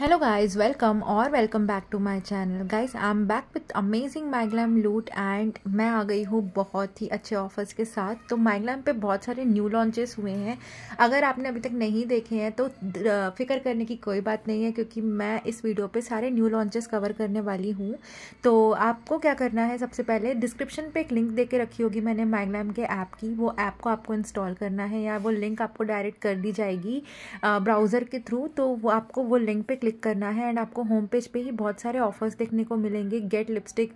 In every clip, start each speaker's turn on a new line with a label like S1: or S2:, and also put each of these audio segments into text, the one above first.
S1: hello guys welcome और welcome back to my channel guys I am back with amazing MyGlamm loot and मैं आ गई हूँ बहुत ही अच्छे ऑफर्स के साथ तो माइग्लैम पे बहुत सारे न्यू लॉन्चेस हुए हैं अगर आपने अभी तक नहीं देखे हैं तो फिक्र करने की कोई बात नहीं है क्योंकि मैं इस वीडियो पे सारे न्यू लॉन्चेस कवर करने वाली हूँ तो आपको क्या करना है सबसे पहले डिस्क्रिप्शन पर एक लिंक दे के रखी होगी मैंने माइग्लैम के ऐप की वो ऐप को आपको इंस्टॉल करना है या वो लिंक आपको डायरेक्ट कर दी जाएगी ब्राउज़र के थ्रू तो वो आपको वो लिंक पर क्लिक क्लिक करना है एंड आपको होम पेज पे ही बहुत सारे ऑफर्स देखने को मिलेंगे get lipstick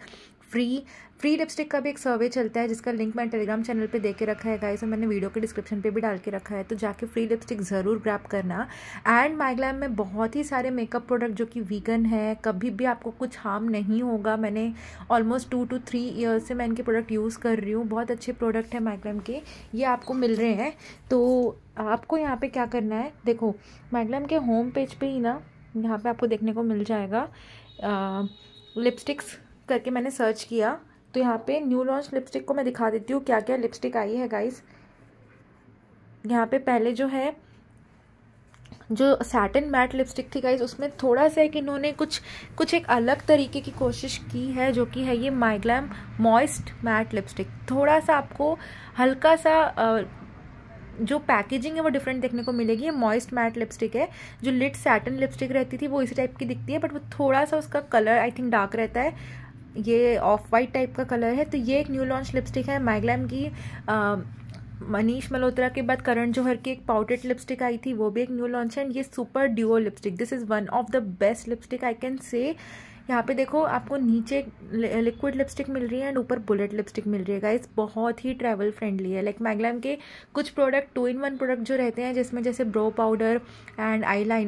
S1: free free lipstick का भी एक सर्वे चलता है जिसका लिंक मैंने टेलीग्राम चैनल पे दे के रखा है गाइस और मैंने वीडियो के डिस्क्रिप्शन पे भी डाल के रखा है तो जाके फ्री लिपस्टिक ज़रूर ग्रैप करना एंड माइग्लैम में बहुत ही सारे मेकअप प्रोडक्ट जो कि वीगन है कभी भी आपको कुछ हार्म नहीं होगा मैंने almost two two three years से मैं इनके प्रोडक्ट यूज़ कर रही हूँ बहुत अच्छे प्रोडक्ट हैं माइग्लैम के ये आपको मिल रहे हैं तो आपको यहाँ पर क्या करना है देखो माइग्लैम के होम पेज पर ही ना यहाँ पे आपको देखने को मिल जाएगा लिपस्टिक्स करके मैंने सर्च किया तो यहाँ पे न्यू लॉन्च लिपस्टिक को मैं दिखा देती हूँ क्या क्या लिपस्टिक आई है गाइस यहाँ पे पहले जो है जो सैटिन मैट लिपस्टिक थी गाइज उसमें थोड़ा सा एक इन्होंने कुछ कुछ एक अलग तरीके की कोशिश की है जो कि है ये माइग्लैम मॉइस्ट मैट लिपस्टिक थोड़ा सा आपको हल्का सा जो पैकेजिंग है वो डिफरेंट देखने को मिलेगी ये मॉइस्ट मैट लिपस्टिक है जो लिट सैटन लिपस्टिक रहती थी वो इसी टाइप की दिखती है बट वो थोड़ा सा उसका कलर आई थिंक डार्क रहता है ये ऑफ वाइट टाइप का कलर है तो ये एक न्यू लॉन्च लिपस्टिक है मैगलैम की मनीष मल्होत्रा के बाद करण जौहर की एक पाउडेड लिपस्टिक आई थी वो भी एक न्यू लॉन्च है एंड ये super duo lipstick this is one of the best lipstick I can say यहाँ पे देखो आपको नीचे लिक्विड लिपस्टिक मिल रही है एंड ऊपर बुलेट लिपस्टिक मिल रही है गाइस बहुत ही ट्रैवल फ्रेंडली है लाइक मैगलैम के कुछ product two in one product जो रहते हैं जिसमें जैसे ब्रो पाउडर एंड आई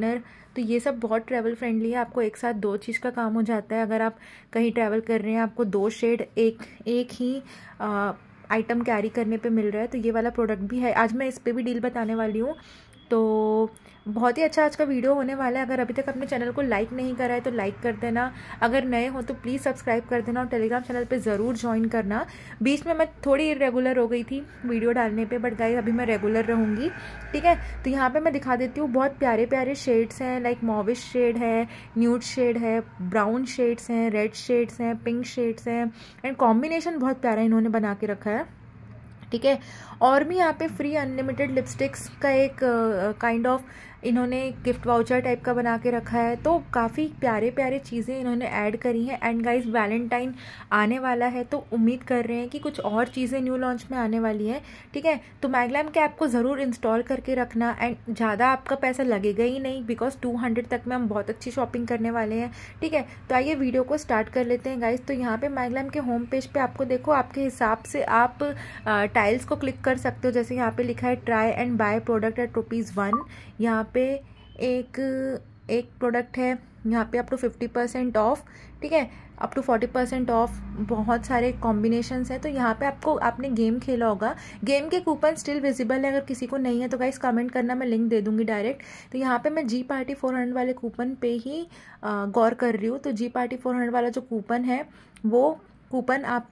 S1: तो ये सब बहुत ट्रैवल फ्रेंडली है आपको एक साथ दो चीज़ का काम हो जाता है अगर आप कहीं ट्रैवल कर रहे हैं आपको दो शेड एक एक ही आइटम कैरी करने पे मिल रहा है तो ये वाला प्रोडक्ट भी है आज मैं इस पर भी डील बताने वाली हूँ तो बहुत ही अच्छा आज का वीडियो होने वाला है अगर अभी तक अपने चैनल को लाइक नहीं करा है तो लाइक कर देना अगर नए हो तो प्लीज़ सब्सक्राइब कर देना और टेलीग्राम चैनल पे ज़रूर ज्वाइन करना बीच में मैं थोड़ी रेगुलर हो गई थी वीडियो डालने पे बट गाइस अभी मैं रेगुलर रहूँगी ठीक है तो यहाँ पर मैं दिखा देती हूँ बहुत प्यारे प्यारे शेड्स हैं लाइक मॉविश शेड है न्यूट शेड है ब्राउन शेड्स हैं रेड शेड्स हैं पिंक शेड्स हैं एंड कॉम्बिनेशन बहुत प्यारा इन्होंने बना के रखा है ठीक है और भी यहाँ पे फ्री अनलिमिटेड लिपस्टिक्स का एक काइंड ऑफ इन्होंने गिफ्ट वाउचर टाइप का बना के रखा है तो काफ़ी प्यारे प्यारे चीज़ें इन्होंने ऐड करी हैं एंड गाइज वैलेंटाइन आने वाला है तो उम्मीद कर रहे हैं कि कुछ और चीज़ें न्यू लॉन्च में आने वाली हैं ठीक है तो मैगलैम के ऐप को ज़रूर इंस्टॉल करके रखना एंड ज़्यादा आपका पैसा लगेगा ही नहीं बिकॉज टू हंड्रेड तक में हम बहुत अच्छी शॉपिंग करने वाले हैं ठीक है तो आइए वीडियो को स्टार्ट कर लेते हैं गाइज तो यहाँ पर मैगलैम के होम पेज पर आपको देखो आपके हिसाब से आप टाइल्स को क्लिक कर सकते हो जैसे यहाँ पर लिखा है try and buy product at rupees one यहाँ पे एक एक प्रोडक्ट है यहाँ पे up to fifty percent off ठीक है up to forty percent off बहुत सारे कॉम्बिनेशंस हैं तो यहाँ पे आपको आपने गेम खेला होगा गेम के कूपन स्टिल विजिबल है अगर किसी को नहीं है तो गाइस कमेंट करना मैं लिंक दे दूंगी डायरेक्ट तो यहाँ पे मैं जी पार्टी फोर हंड्रेड वाले कूपन पे ही गौर कर रही हूँ तो जी पार्टी फोर हंड्रेड वाला जो कूपन है वो कूपन आप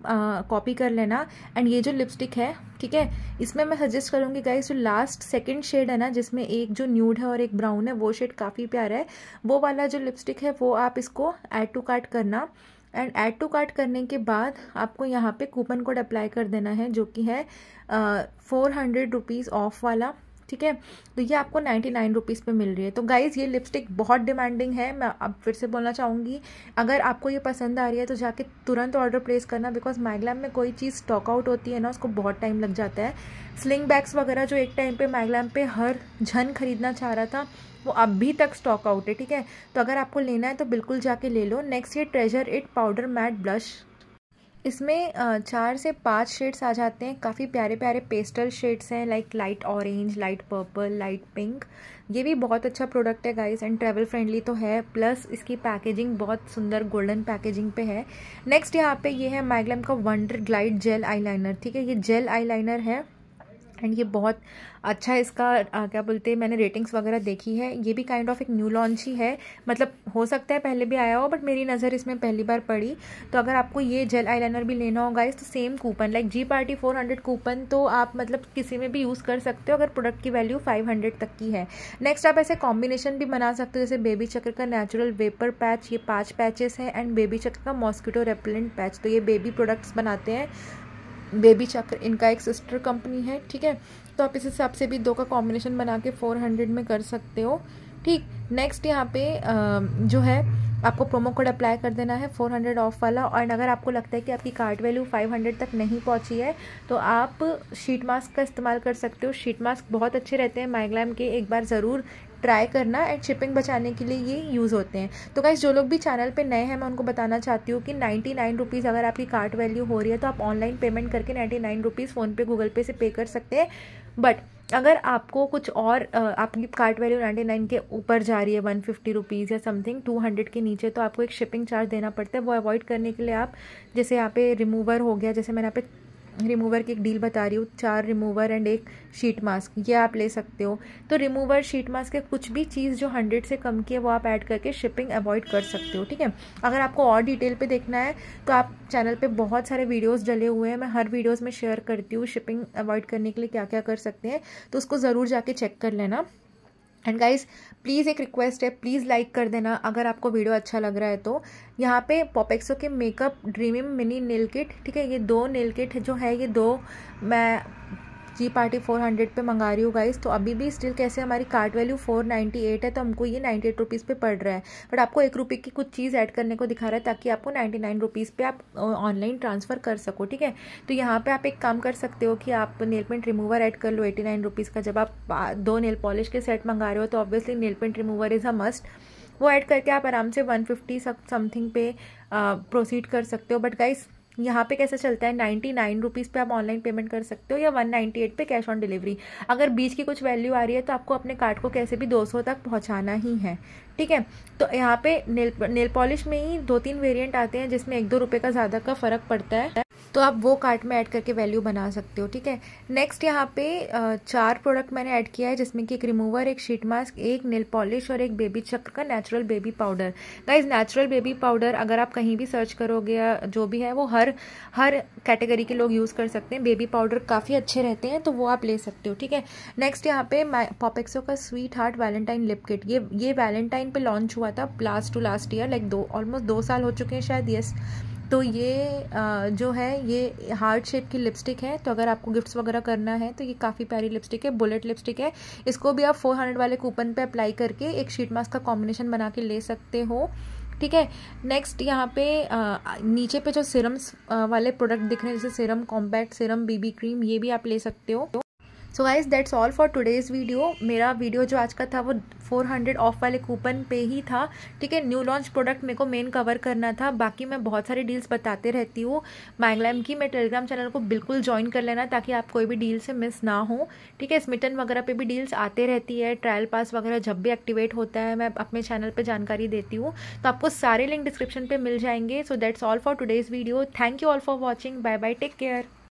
S1: कॉपी कर लेना एंड ये जो लिपस्टिक है ठीक है इसमें मैं सजेस्ट करूँगी गाइस जो लास्ट सेकंड शेड है ना जिसमें एक जो न्यूड है और एक ब्राउन है वो शेड काफ़ी प्यारा है वो वाला जो लिपस्टिक है वो आप इसको ऐड टू कार्ट करना एंड ऐड टू कार्ट करने के बाद आपको यहाँ पे कूपन कोड अप्लाई कर देना है जो कि है फोर हंड्रेड रुपीज़ ऑफ वाला ठीक है तो ये आपको नाइन्टी नाइन रुपीज़ पर मिल रही है तो गाइज़ ये लिपस्टिक बहुत डिमांडिंग है मैं अब फिर से बोलना चाहूँगी अगर आपको ये पसंद आ रही है तो जाके तुरंत ऑर्डर प्लेस करना बिकॉज मैगलैम में कोई चीज़ स्टॉक आउट होती है ना उसको बहुत टाइम लग जाता है स्लिंग बैग्स वगैरह जो एक टाइम पे मैगलैम पे हर झन खरीदना चाह रहा था वो अभी तक स्टॉक आउट है ठीक है तो अगर आपको लेना है तो बिल्कुल जाके ले लो नेक्स्ट ये treasure it powder matte blush इसमें चार से पांच शेड्स आ जाते हैं काफ़ी प्यारे प्यारे पेस्टल शेड्स हैं like light orange light purple light pink ये भी बहुत अच्छा प्रोडक्ट है गाइस एंड ट्रैवल फ्रेंडली तो है प्लस इसकी पैकेजिंग बहुत सुंदर गोल्डन पैकेजिंग पे है नेक्स्ट यहाँ पे ये है मैगलम का वंडर ग्लाइड जेल आईलाइनर ठीक है ये जेल आईलाइनर है एंड ये बहुत अच्छा इसका आ, क्या बोलते हैं मैंने रेटिंग्स वगैरह देखी है ये भी काइंड ऑफ एक न्यू लॉन्च ही है मतलब हो सकता है पहले भी आया हो बट मेरी नज़र इसमें पहली बार पड़ी तो अगर आपको ये जेल आईलाइनर भी लेना होगा इस तो same coupon like G party four hundred coupon तो आप मतलब किसी में भी यूज़ कर सकते हो अगर प्रोडक्ट की वैल्यू फाइव हंड्रेड तक की है नेक्स्ट आप ऐसे कॉम्बिनेशन भी बना सकते हो जैसे बेबी चक्कर का नेचुरल वेपर पैच ये पाँच पैचेस हैं एंड बेबी चक्कर का मॉस्किटो रेपेलेंट पैच तो ये बेबी प्रोडक्ट्स बनाते हैं बेबी चक्र इनका एक सिस्टर कंपनी है ठीक है तो आप इस हिसाब से भी दो का कॉम्बिनेशन बना के फोर हंड्रेड में कर सकते हो ठीक नेक्स्ट यहाँ पे जो है आपको प्रोमो कोड अप्लाई कर देना है 400 ऑफ वाला और अगर आपको लगता है कि आपकी कार्ड वैल्यू 500 तक नहीं पहुंची है तो आप शीट मास्क का इस्तेमाल कर सकते हो शीट मास्क बहुत अच्छे रहते हैं माइग्लैम के एक बार ज़रूर ट्राई करना एंड शिपिंग बचाने के लिए ये यूज़ होते हैं तो गाइज जो लोग भी चैनल पे नए हैं मैं उनको बताना चाहती हूँ कि नाइन्टी नाइन रुपीज़ अगर आपकी कार्ट वैल्यू हो रही है तो आप ऑनलाइन पेमेंट करके ninety nine rupees PhonePe Google pay से पे कर सकते हैं बट अगर आपको कुछ और आपकी कार्ट वैल्यू नाइन्टी नाइन के ऊपर जा रही है वन फिफ्टी रुपीज़ या समथिंग टू हंड्रेड के नीचे तो आपको एक शिपिंग चार्ज देना पड़ता है वो अवॉइड करने के लिए आप जैसे यहाँ पे रिमूवर हो गया जैसे मैंने यहाँ पे रिमूवर की एक डील बता रही हूँ चार रिमूवर एंड एक शीट मास्क ये आप ले सकते हो तो रिमूवर शीट मास्क या कुछ भी चीज़ जो हंड्रेड से कम की है वो आप ऐड करके शिपिंग अवॉइड कर सकते हो ठीक है अगर आपको और डिटेल पे देखना है तो आप चैनल पे बहुत सारे वीडियोस डले हुए हैं मैं हर वीडियोज़ में शेयर करती हूँ शिपिंग अवॉइड करने के लिए क्या क्या कर सकते हैं तो उसको ज़रूर जाके चेक कर लेना एंड गाइज प्लीज़ एक रिक्वेस्ट है प्लीज़ लाइक कर देना अगर आपको वीडियो अच्छा लग रहा है तो यहाँ पे पॉपेक्सो के makeup dreaming mini nail kit ठीक है ये दो नेल किट जो है ये दो मैं जी पार्टी फोर हंड्रेड पर मंगा रही हूँ गाइस तो अभी भी स्टिल कैसे हमारी cart value four ninety eight है तो हमको ये नाइन्टी एट रुपीज़ पर पड़ रहा है बट आपको एक रुपये की कुछ चीज़ ऐड करने को दिखा रहा है ताकि आपको नाइन्टी नाइन रुपीज़ पर आप ऑनलाइन ट्रांसफ़र कर सको ठीक है तो यहाँ पर आप एक काम कर सकते हो कि आप नेल पेंट रिमूवर ऐड कर लो एटी नाइन रुपीज़ का जब आप दो नेल पॉलिश के सेट मंगा रहे हो तो obviously nail paint remover is a must वो ऐड करके आप आराम से वन फिफ्टी समथिंग पे प्रोसीड कर सकते हो बट गाइस यहाँ पे कैसे चलता है नाइन्टी नाइन रुपीज़ पर आप ऑनलाइन पेमेंट कर सकते हो या वन नाइन्टी एट पर कैश ऑन डिलीवरी अगर बीच की कुछ वैल्यू आ रही है तो आपको अपने कार्ड को कैसे भी दो सौ तक पहुँचाना ही है ठीक है तो यहाँ पे नेल नेल पॉलिश में ही दो तीन वेरिएंट आते हैं जिसमें एक दो रुपये का ज़्यादा का फ़र्क पड़ता है तो आप वो कार्ट में ऐड करके वैल्यू बना सकते हो ठीक है नेक्स्ट यहाँ पे चार प्रोडक्ट मैंने ऐड किया है जिसमें कि एक रिमूवर एक शीट मास्क एक नेल पॉलिश और एक बेबी चक्र का natural baby powder guys natural baby powder अगर आप कहीं भी सर्च करोगे या जो भी है वो हर हर कैटेगरी के लोग यूज़ कर सकते हैं बेबी पाउडर काफ़ी अच्छे रहते हैं तो वो आप ले सकते हो ठीक है नेक्स्ट यहाँ पे पॉपेक्सो का sweetheart valentine lip kit ये ये वैलेंटाइन पे लॉन्च हुआ था last two last year like दो ऑलमोस्ट दो साल हो चुके हैं शायद यस तो ये जो है ये हार्ड शेप की लिपस्टिक है तो अगर आपको गिफ्ट्स वगैरह करना है तो ये काफ़ी प्यारी लिपस्टिक है बुलेट लिपस्टिक है इसको भी आप फोर हंड्रेड वाले कूपन पे अप्लाई करके एक शीट मास्क का कॉम्बिनेशन बना के ले सकते हो ठीक है नेक्स्ट यहाँ पे आ, नीचे पे जो सिरम्स वाले प्रोडक्ट दिख रहे हैं जैसे serum compact serum BB cream ये भी आप ले सकते हो so guys that's all for today's video मेरा वीडियो जो आज का था वो 400 ऑफ वाले कूपन पे ही था ठीक है न्यू लॉन्च प्रोडक्ट मेरे को मेन कवर करना था बाकी मैं बहुत सारी डील्स बताते रहती हूँ मैंगलैम की मैं टेलीग्राम चैनल को बिल्कुल ज्वाइन कर लेना ताकि आप कोई भी डील से मिस ना हो ठीक है स्मिटन वगैरह पे भी डील्स आते रहती है ट्रायल पास वगैरह जब भी एक्टिवेट होता है मैं अपने चैनल पर जानकारी देती हूँ तो आपको सारे लिंक डिस्क्रिप्शन पर मिल जाएंगे so that's all for today's video thank you all for watching bye bye take care